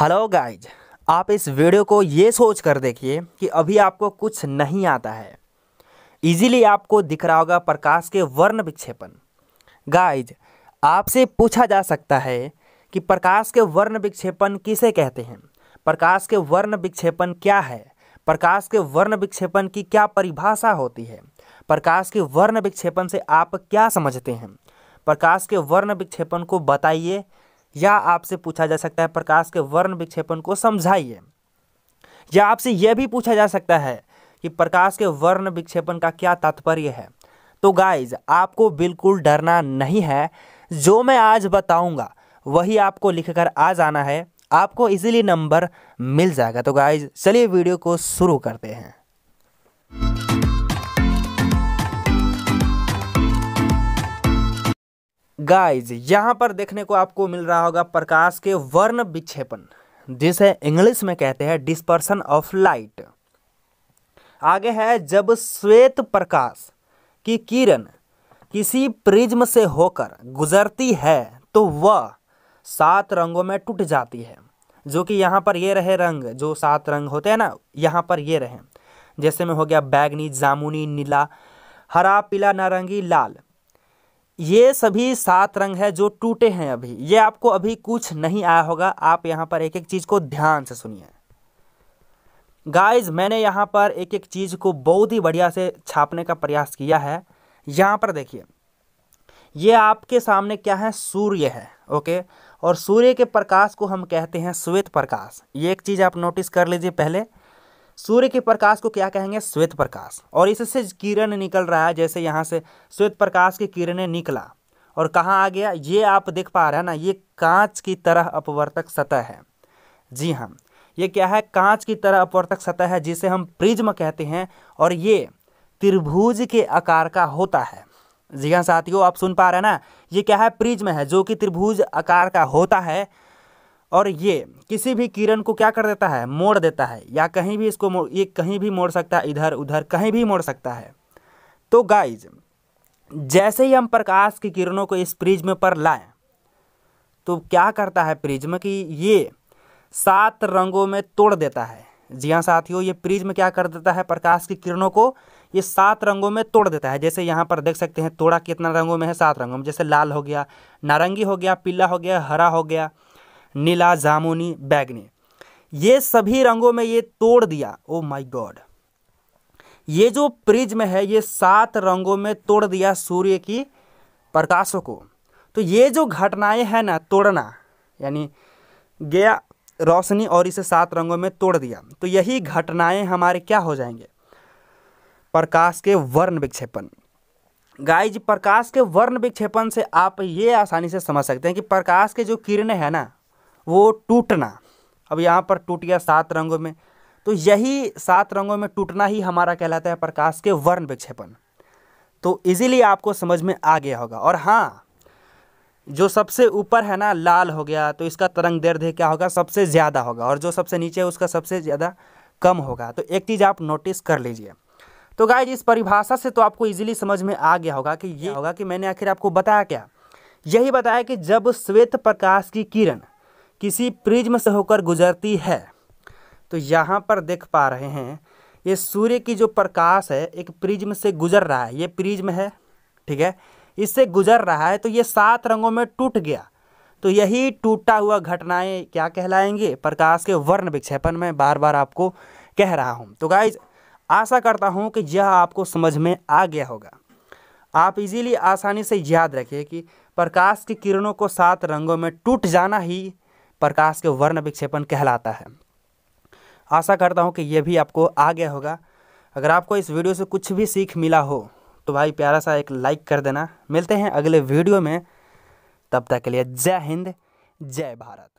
hello guys आप इस video को ये सोच कर देखिए कि अभी आपको कुछ नहीं आता है इजीली आपको दिख रहा होगा प्रकाश के वर्ण विक्षेपण गाइज आपसे पूछा जा सकता है कि प्रकाश के वर्ण विक्षेपण किसे कहते हैं प्रकाश के वर्ण विक्षेपण क्या है प्रकाश के वर्ण विक्षेपण की क्या परिभाषा होती है प्रकाश के वर्ण विक्षेपण से आप क्या समझते हैं प्रकाश के वर्ण विक्षेपण को बताइए या आपसे पूछा जा सकता है प्रकाश के वर्ण विक्षेपण को समझाइए या आपसे यह भी पूछा जा सकता है कि प्रकाश के वर्ण विक्षेपण का क्या तात्पर्य है तो गाइज आपको बिल्कुल डरना नहीं है जो मैं आज बताऊंगा वही आपको लिखकर आ जाना है आपको इजीली नंबर मिल जाएगा तो गाइज चलिए वीडियो को शुरू करते हैं गाइज यहाँ पर देखने को आपको मिल रहा होगा प्रकाश के वर्ण विक्षेपण जिसे इंग्लिश में कहते हैं डिस्पर्सन ऑफ लाइट आगे है जब श्वेत प्रकाश की किरण किसी प्रिज्म से होकर गुजरती है तो वह सात रंगों में टूट जाती है जो कि यहाँ पर ये रहे रंग जो सात रंग होते हैं ना यहाँ पर ये रहे जैसे में हो गया बैगनी जामुनी नीला हरा पीला नारंगी लाल ये सभी सात रंग है जो टूटे हैं अभी ये आपको अभी कुछ नहीं आया होगा आप यहाँ पर एक एक चीज़ को ध्यान से सुनिए गाइज मैंने यहाँ पर एक एक चीज़ को बहुत ही बढ़िया से छापने का प्रयास किया है यहाँ पर देखिए ये आपके सामने क्या है सूर्य है ओके और सूर्य के प्रकाश को हम कहते हैं श्वेत प्रकाश ये एक चीज़ आप नोटिस कर लीजिए पहले सूर्य के प्रकाश को क्या कहेंगे श्वेत प्रकाश और इससे किरण निकल रहा है जैसे यहाँ से श्वेत प्रकाश की किरणें निकला और कहाँ आ गया ये आप देख पा रहे हैं ना ये कांच की तरह अपवर्तक सतह है जी हाँ ये क्या है कांच की तरह अपवर्तक सतह है जिसे हम प्रिज्म कहते हैं और ये त्रिभुज के आकार का होता है जी हाँ साथियों आप सुन पा रहे हैं ना ये क्या है प्रिज्म है जो कि त्रिभुज आकार का होता है और ये किसी भी किरण को क्या कर देता है मोड़ देता है या कहीं भी इसको ये कहीं भी मोड़ सकता है इधर उधर कहीं भी मोड़ सकता है तो गाइज जैसे ही हम प्रकाश की किरणों को इस प्रिज्म पर लाएं तो क्या करता है प्रिज्म कि ये सात रंगों में तोड़ देता है जी हाँ साथियों ये प्रिज्म क्या कर देता है प्रकाश की किरणों को ये सात रंगों में तोड़ देता है जैसे यहाँ पर देख सकते हैं तोड़ा कितना रंगों में है सात रंगों में जैसे लाल हो गया नारंगी हो गया पीला हो गया हरा हो गया नीला जामुनी बैगनी ये सभी रंगों में ये तोड़ दिया ओ माय गॉड ये जो प्रिज में है ये सात रंगों में तोड़ दिया सूर्य की प्रकाशों को तो ये जो घटनाएं हैं ना तोड़ना यानी गया रोशनी और इसे सात रंगों में तोड़ दिया तो यही घटनाएं हमारे क्या हो जाएंगे प्रकाश के वर्ण विक्षेपण गाइज प्रकाश के वर्ण विक्षेपण से आप ये आसानी से समझ सकते हैं कि प्रकाश के जो किरणें हैं ना वो टूटना अब यहाँ पर टूट गया सात रंगों में तो यही सात रंगों में टूटना ही हमारा कहलाता है प्रकाश के वर्ण विक्षेपण तो इजीली आपको समझ में आ गया होगा और हाँ जो सबसे ऊपर है ना लाल हो गया तो इसका तरंग दैर्ध्य क्या होगा सबसे ज़्यादा होगा और जो सबसे नीचे है उसका सबसे ज़्यादा कम होगा तो एक चीज़ आप नोटिस कर लीजिए तो गाय इस परिभाषा से तो आपको इजीली समझ में आ गया होगा कि ये होगा कि मैंने आखिर आपको बताया क्या यही बताया कि जब श्वेत प्रकाश की किरण किसी प्रिज्म से होकर गुजरती है तो यहाँ पर देख पा रहे हैं ये सूर्य की जो प्रकाश है एक प्रिज्म से गुजर रहा है ये प्रिज्म है ठीक है इससे गुजर रहा है तो ये सात रंगों में टूट गया तो यही टूटा हुआ घटनाएं क्या कहलाएंगे प्रकाश के वर्ण विक्षेपण में बार बार आपको कह रहा हूँ तो गाइज आशा करता हूँ कि यह आपको समझ में आ गया होगा आप इजीली आसानी से याद रखिए कि प्रकाश की किरणों को सात रंगों में टूट जाना ही प्रकाश के वर्ण विक्षेपण कहलाता है आशा करता हूँ कि यह भी आपको आ गया होगा अगर आपको इस वीडियो से कुछ भी सीख मिला हो तो भाई प्यारा सा एक लाइक कर देना मिलते हैं अगले वीडियो में तब तक के लिए जय हिंद जय भारत